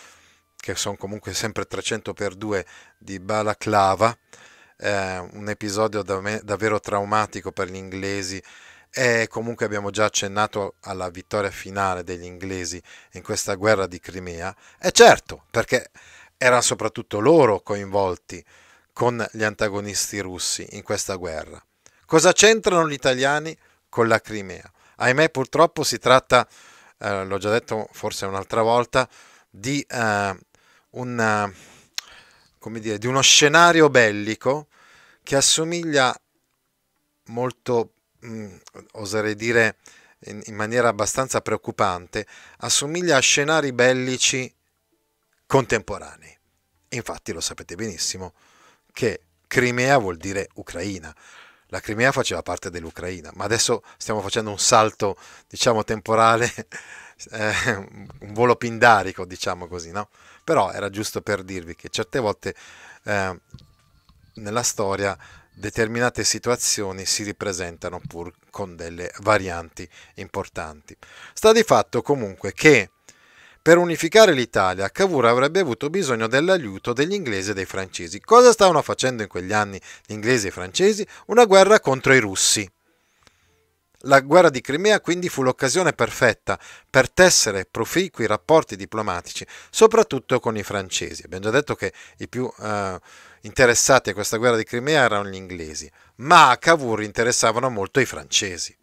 che sono comunque sempre 300x2 di Balaclava, eh, un episodio dav- davvero traumatico per gli inglesi e comunque abbiamo già accennato alla vittoria finale degli inglesi in questa guerra di Crimea. E certo, perché erano soprattutto loro coinvolti con gli antagonisti russi in questa guerra. Cosa c'entrano gli italiani con la Crimea? Ahimè, purtroppo si tratta, eh, l'ho già detto forse un'altra volta, di eh, eh, come dire, di uno scenario bellico che assomiglia molto, mh, mm, oserei dire in, in maniera abbastanza preoccupante, assomiglia a scenari bellici contemporanei. Infatti lo sapete benissimo che Crimea vuol dire Ucraina. La Crimea faceva parte dell'Ucraina, ma adesso stiamo facendo un salto, diciamo, temporale, eh, un volo pindarico, diciamo così, no? però era giusto per dirvi che certe volte eh, nella storia determinate situazioni si ripresentano pur con delle varianti importanti. Sta di fatto comunque che per unificare l'Italia, Cavour avrebbe avuto bisogno dell'aiuto degli inglesi e dei francesi. Cosa stavano facendo in quegli anni gli inglesi e i francesi? Una guerra contro i russi. La guerra di Crimea quindi fu l'occasione perfetta per tessere proficui rapporti diplomatici, soprattutto con i francesi. Abbiamo già detto che i più eh, interessati a questa guerra di Crimea erano gli inglesi, ma a Cavour interessavano molto i francesi.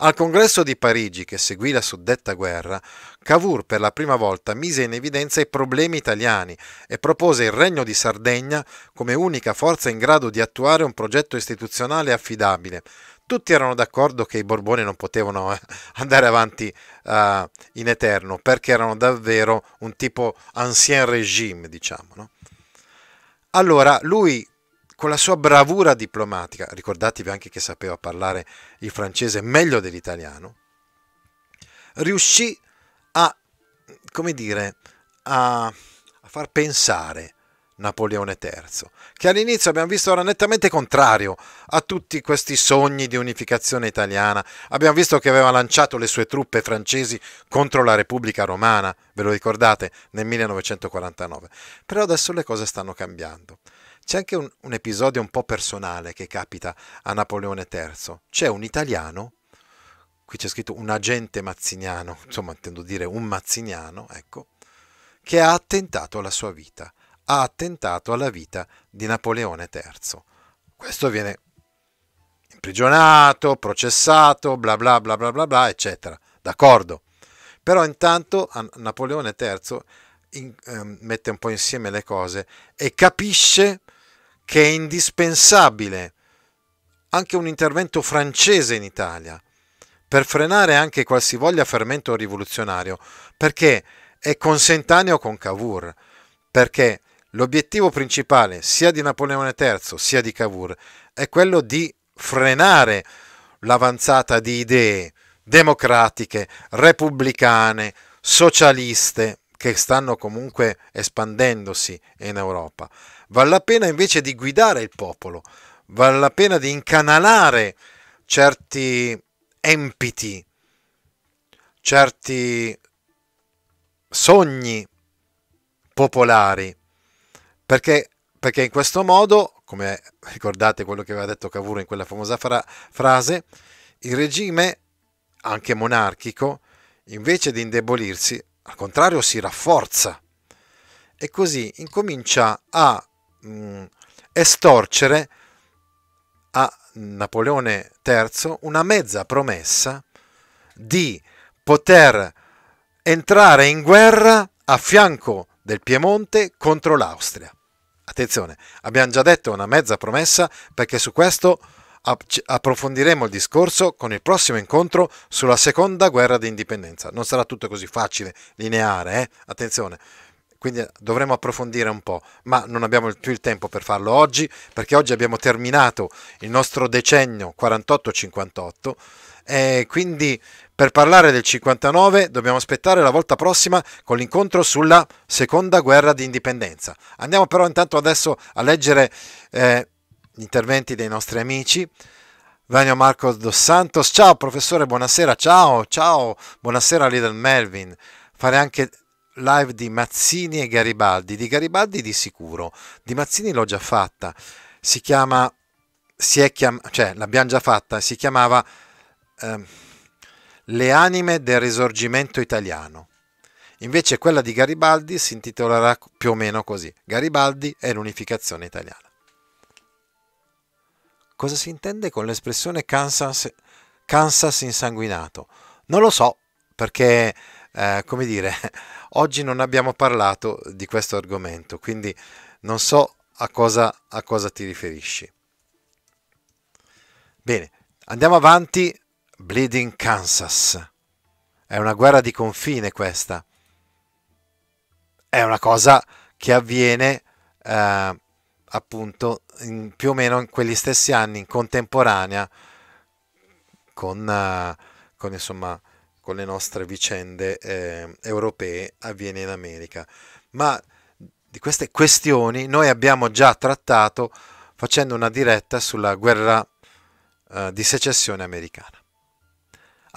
Al congresso di Parigi che seguì la suddetta guerra, Cavour per la prima volta mise in evidenza i problemi italiani e propose il Regno di Sardegna come unica forza in grado di attuare un progetto istituzionale affidabile, tutti erano d'accordo che i Borboni non potevano eh, andare avanti uh, in eterno perché erano davvero un tipo ancien regime, diciamo. No? Allora lui con la sua bravura diplomatica, ricordatevi anche che sapeva parlare il francese meglio dell'italiano, riuscì a, come dire, a, a far pensare Napoleone III, che all'inizio abbiamo visto era nettamente contrario a tutti questi sogni di unificazione italiana. Abbiamo visto che aveva lanciato le sue truppe francesi contro la Repubblica Romana, ve lo ricordate, nel 1949. Però adesso le cose stanno cambiando. C'è anche un, un episodio un po' personale che capita a Napoleone III. C'è un italiano, qui c'è scritto un agente mazziniano, insomma intendo dire un mazziniano, ecco, che ha attentato alla sua vita ha attentato alla vita di Napoleone III. Questo viene imprigionato, processato, bla bla bla bla bla, bla eccetera. D'accordo. Però intanto Napoleone III in, eh, mette un po' insieme le cose e capisce che è indispensabile anche un intervento francese in Italia per frenare anche qualsivoglia fermento rivoluzionario, perché è consentaneo con Cavour, perché L'obiettivo principale sia di Napoleone III sia di Cavour è quello di frenare l'avanzata di idee democratiche, repubblicane, socialiste che stanno comunque espandendosi in Europa. Vale la pena invece di guidare il popolo, vale la pena di incanalare certi empiti, certi sogni popolari perché, perché in questo modo, come ricordate quello che aveva detto Cavour in quella famosa fra- frase, il regime, anche monarchico, invece di indebolirsi, al contrario si rafforza e così incomincia a mh, mm, estorcere a Napoleone III una mezza promessa di poter entrare in guerra a fianco del Piemonte contro l'Austria. Attenzione, abbiamo già detto una mezza promessa perché su questo approfondiremo il discorso con il prossimo incontro sulla seconda guerra d'indipendenza. Non sarà tutto così facile, lineare, eh? attenzione. Quindi eh, dovremo approfondire un po', ma non abbiamo più il tempo per farlo oggi, perché oggi abbiamo terminato il nostro decennio 48-58 e quindi per parlare del 59 dobbiamo aspettare la volta prossima con l'incontro sulla seconda guerra di indipendenza. Andiamo però intanto adesso a leggere eh, gli interventi dei nostri amici. Vanio Marcos Dos Santos, ciao professore, buonasera, ciao, ciao, buonasera Little Melvin. Fare anche live di Mazzini e Garibaldi, di Garibaldi di sicuro, di Mazzini l'ho già fatta, si chiama, si è chiam- cioè l'abbiamo già fatta, si chiamava... Eh, le anime del risorgimento italiano. Invece quella di Garibaldi si intitolerà più o meno così. Garibaldi e l'unificazione italiana. Cosa si intende con l'espressione Kansas, Kansas insanguinato? Non lo so, perché, eh, come dire, oggi non abbiamo parlato di questo argomento, quindi non so a cosa, a cosa ti riferisci. Bene, andiamo avanti Bleeding Kansas. È una guerra di confine questa. È una cosa che avviene eh, appunto in, più o meno in quegli stessi anni, in contemporanea con, eh, con, insomma, con le nostre vicende eh, europee, avviene in America. Ma di queste questioni noi abbiamo già trattato facendo una diretta sulla guerra eh, di secessione americana.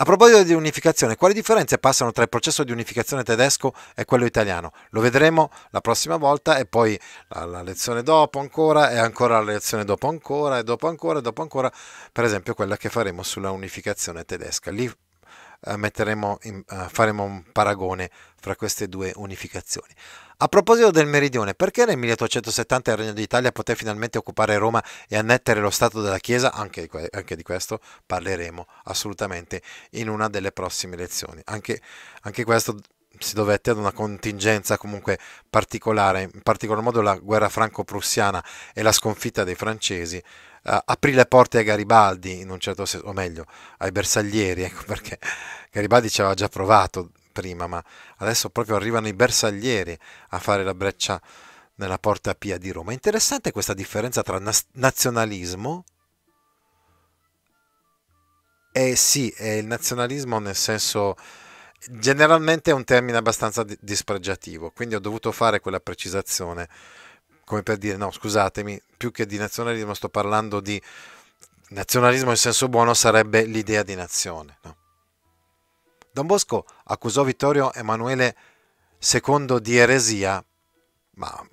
A proposito di unificazione, quali differenze passano tra il processo di unificazione tedesco e quello italiano? Lo vedremo la prossima volta e poi la, lezione dopo ancora e ancora la lezione dopo ancora e dopo ancora e dopo ancora, per esempio quella che faremo sulla unificazione tedesca. Lì eh, in, eh, faremo un paragone fra queste due unificazioni. A proposito del meridione, perché nel 1870 il Regno d'Italia poté finalmente occupare Roma e annettere lo Stato della Chiesa? Anche, anche di questo parleremo assolutamente in una delle prossime lezioni. Anche, anche questo si dovette ad una contingenza comunque particolare, in particolar modo la guerra franco-prussiana e la sconfitta dei francesi. Uh, aprì le porte ai Garibaldi, in un certo senso, o meglio, ai bersaglieri, ecco perché Garibaldi ci aveva già provato prima, ma adesso proprio arrivano i bersaglieri a fare la breccia nella Porta Pia di Roma. interessante questa differenza tra nazionalismo e sì, è il nazionalismo nel senso generalmente è un termine abbastanza dispregiativo, quindi ho dovuto fare quella precisazione, come per dire no, scusatemi, più che di nazionalismo sto parlando di nazionalismo in senso buono sarebbe l'idea di nazione, no? Don Bosco accusò Vittorio Emanuele II di eresia, ma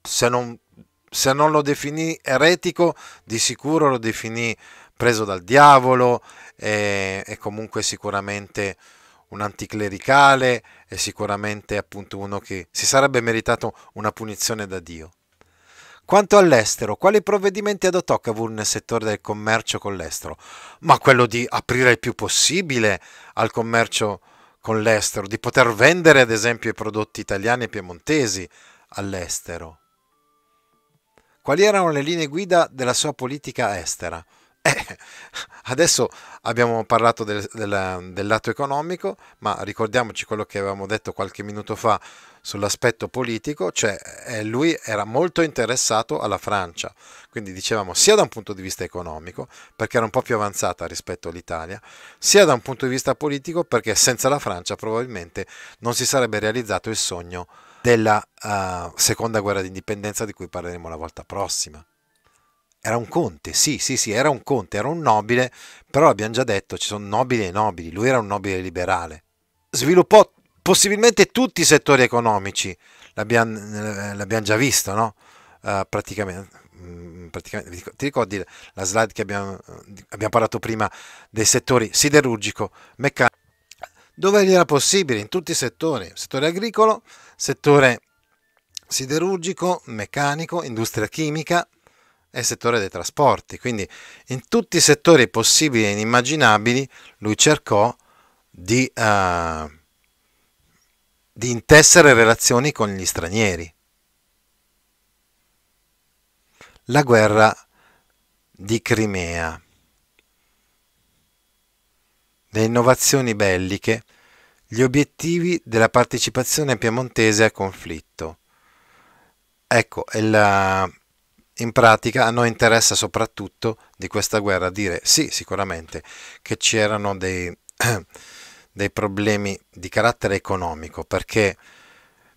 se non, se non lo definì eretico, di sicuro lo definì preso dal diavolo e, e comunque sicuramente un anticlericale e sicuramente appunto uno che si sarebbe meritato una punizione da Dio. Quanto all'estero, quali provvedimenti adottò Cavour nel settore del commercio con l'estero? Ma quello di aprire il più possibile al commercio con l'estero, di poter vendere ad esempio i prodotti italiani e piemontesi all'estero. Quali erano le linee guida della sua politica estera? Eh, adesso abbiamo parlato del, del, del lato economico, ma ricordiamoci quello che avevamo detto qualche minuto fa sull'aspetto politico, cioè eh, lui era molto interessato alla Francia, quindi dicevamo sia da un punto di vista economico, perché era un po' più avanzata rispetto all'Italia, sia da un punto di vista politico, perché senza la Francia probabilmente non si sarebbe realizzato il sogno della uh, seconda guerra d'indipendenza di cui parleremo la volta prossima. Era un conte, sì, sì, sì, era un conte, era un nobile, però abbiamo già detto, ci sono nobili e nobili, lui era un nobile liberale. Sviluppò possibilmente tutti i settori economici, l'abbiamo, eh, l'abbiamo già visto, no? Uh, praticamente, mm, praticamente, ti ricordi la slide che abbiamo, abbiamo parlato prima dei settori siderurgico, meccanico, dove era possibile in tutti i settori, settore agricolo, settore siderurgico, meccanico, industria chimica e settore dei trasporti. Quindi in tutti i settori possibili e inimmaginabili lui cercò di... Uh, di intessere relazioni con gli stranieri. La guerra di Crimea. Le innovazioni belliche, gli obiettivi della partecipazione piemontese al conflitto. Ecco, il, in pratica a noi interessa soprattutto di questa guerra dire sì, sicuramente, che c'erano dei... dei problemi di carattere economico perché,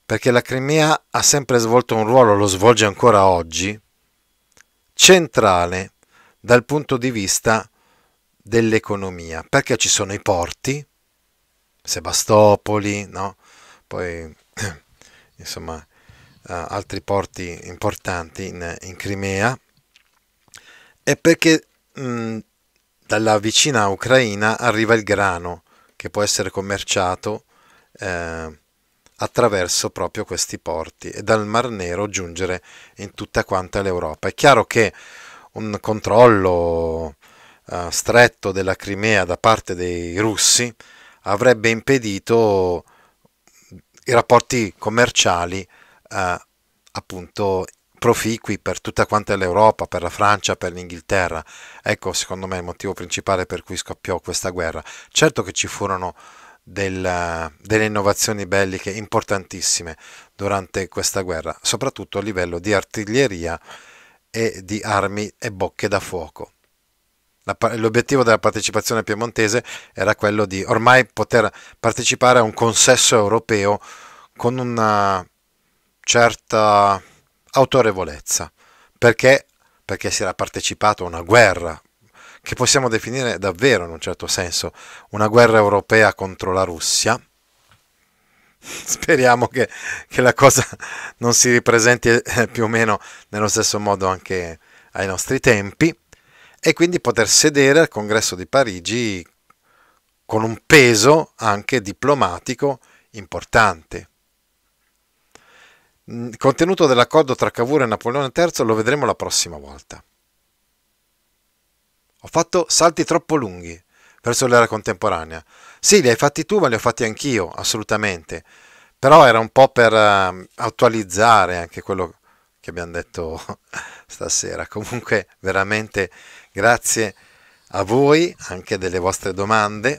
perché la Crimea ha sempre svolto un ruolo, lo svolge ancora oggi, centrale dal punto di vista dell'economia, perché ci sono i porti, Sebastopoli, no? poi insomma eh, altri porti importanti in, in Crimea, e perché mh, dalla vicina Ucraina arriva il grano che può essere commerciato eh, attraverso proprio questi porti e dal Mar Nero giungere in tutta quanta l'Europa. È chiaro che un controllo eh, stretto della Crimea da parte dei russi avrebbe impedito i rapporti commerciali eh, appunto proficui per tutta quanta l'Europa, per la Francia, per l'Inghilterra. Ecco secondo me il motivo principale per cui scoppiò questa guerra. Certo che ci furono del, delle innovazioni belliche importantissime durante questa guerra, soprattutto a livello di artiglieria e di armi e bocche da fuoco. L'obiettivo della partecipazione piemontese era quello di ormai poter partecipare a un consesso europeo con una certa autorevolezza, perché, perché si era partecipato a una guerra che possiamo definire davvero in un certo senso una guerra europea contro la Russia. Speriamo che, che la cosa non si ripresenti eh, più o meno nello stesso modo anche ai nostri tempi e quindi poter sedere al congresso di Parigi con un peso anche diplomatico importante. Il mm, contenuto dell'accordo tra Cavour e Napoleone III lo vedremo la prossima volta. Ho fatto salti troppo lunghi verso l'era contemporanea. Sì, li hai fatti tu, ma li ho fatti anch'io, assolutamente. Però era un po' per uh, attualizzare anche quello che abbiamo detto stasera. Comunque, veramente grazie a voi anche delle vostre domande